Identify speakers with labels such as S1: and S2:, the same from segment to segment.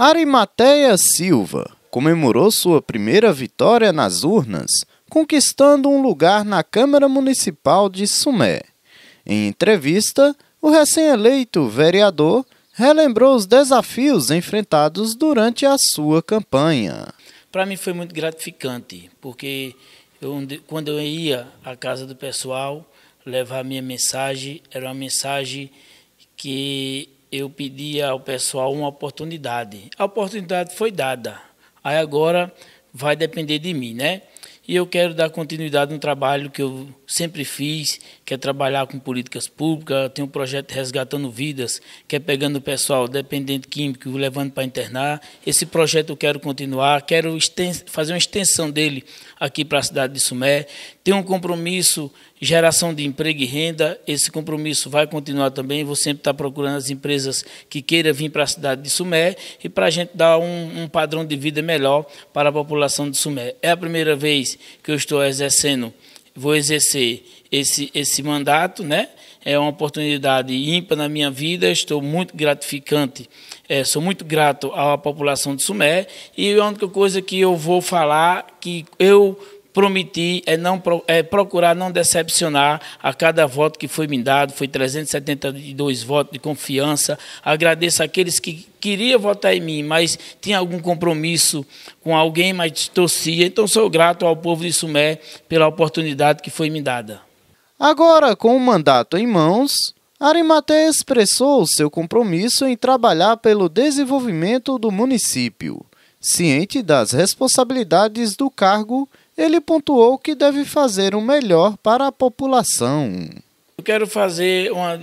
S1: Arimateia Silva comemorou sua primeira vitória nas urnas, conquistando um lugar na Câmara Municipal de Sumé. Em entrevista, o recém-eleito vereador relembrou os desafios enfrentados durante a sua campanha.
S2: Para mim foi muito gratificante, porque eu, quando eu ia à casa do pessoal levar minha mensagem, era uma mensagem que eu pedi ao pessoal uma oportunidade. A oportunidade foi dada. Aí agora vai depender de mim, né? E eu quero dar continuidade no trabalho que eu sempre fiz, que é trabalhar com políticas públicas. Tem um projeto Resgatando Vidas, que é pegando o pessoal dependente químico e levando para internar. Esse projeto eu quero continuar, quero fazer uma extensão dele aqui para a cidade de Sumé. Tem um compromisso geração de emprego e renda. Esse compromisso vai continuar também. Vou sempre estar procurando as empresas que queiram vir para a cidade de Sumé e para a gente dar um, um, padrão de vida melhor para a população de Sumé. É a primeira vez que eu estou exercendo, vou exercer esse, esse mandato, né? É uma oportunidade ímpar na minha vida, estou muito gratificante, é, sou muito grato à população de Sumé. E a única coisa que eu vou falar que eu prometi é, não, é procurar não decepcionar a cada voto que foi me dado, foi 372 votos de confiança. Agradeço àqueles que queriam votar em mim, mas tinham algum compromisso com alguém, mas torcia. Então sou grato ao povo de Sumé pela oportunidade que foi me dada.
S1: Agora, com o mandato em mãos, Arimaté expressou seu compromisso em trabalhar pelo desenvolvimento do município. Ciente das responsabilidades do cargo, ele pontuou que deve fazer o melhor para a população.
S2: Eu quero fazer uma,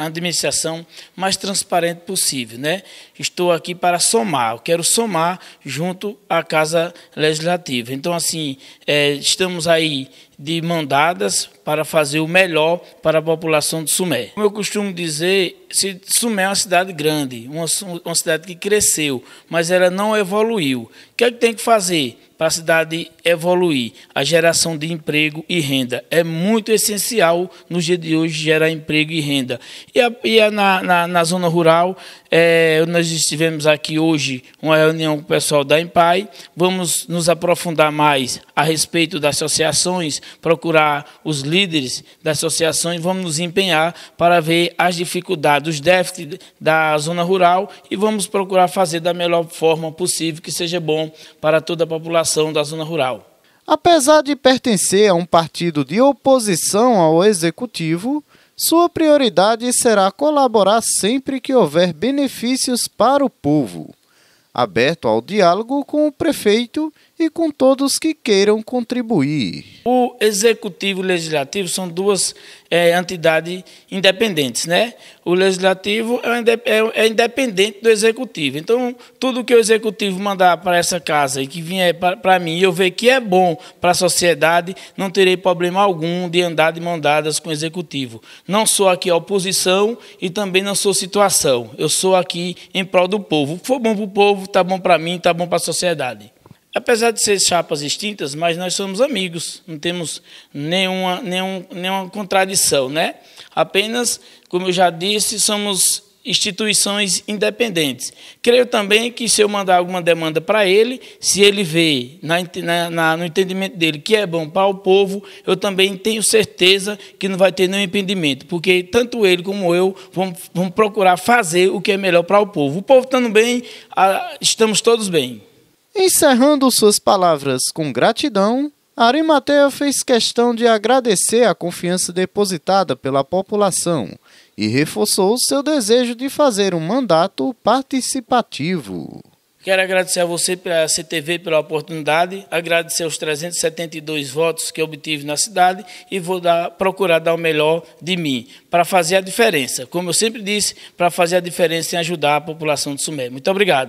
S2: administração mais transparente possível. Né? Estou aqui para somar, eu quero somar junto à Casa Legislativa. Então, assim, é, estamos aí de mandadas para fazer o melhor para a população de Sumé. Como eu costumo dizer, Sumé é uma cidade grande, uma, uma cidade que cresceu, mas ela não evoluiu. O que é que tem que fazer para a cidade evoluir? A geração de emprego e renda. É muito essencial no dia de hoje gerar emprego e renda. E, a, e a, na, na, na, zona rural, é, nós estivemos aqui hoje uma reunião com o pessoal da Empai, vamos nos aprofundar mais a respeito das associações, procurar os líderes da associação e vamos nos empenhar para ver as dificuldades, os déficits da zona rural e vamos procurar fazer da melhor forma possível que seja bom para toda a população da zona rural.
S1: Apesar de pertencer a um partido de oposição ao executivo, sua prioridade será colaborar sempre que houver benefícios para o povo. Aberto ao diálogo com o prefeito e com todos que queiram contribuir. O
S2: Executivo e o Legislativo são duas é, entidades independentes, né? O Legislativo é, é, é, independente do Executivo. Então, tudo que o Executivo mandar para essa casa e que vier para mim e eu ver que é bom para a sociedade, não terei problema algum de andar de mão dadas com o Executivo. Não sou aqui oposição e também não sou situação. Eu sou aqui em prol do povo. O for bom para o povo, está bom para mim, está bom para a sociedade apesar de ser chapas distintas, mas nós somos amigos, não temos nenhuma, nenhum, nenhuma contradição, né? Apenas, como eu já disse, somos instituições independentes. Creio também que se eu mandar alguma demanda para ele, se ele vê na, na, no entendimento dele que é bom para o povo, eu também tenho certeza que não vai ter nenhum impedimento, porque tanto ele como eu vamos, vamos procurar fazer o que é melhor para o povo. O povo estando bem, estamos todos bem.
S1: Encerrando suas palavras com gratidão, Arimatea fez questão de agradecer a confiança depositada pela população e reforçou seu desejo de fazer um mandato participativo.
S2: Quero agradecer a você pela CTV pela oportunidade, agradecer os 372 votos que obtive na cidade e vou dar, procurar dar o melhor de mim para fazer a diferença. Como eu sempre disse, para fazer a diferença em ajudar a população de Sumé. Muito obrigado.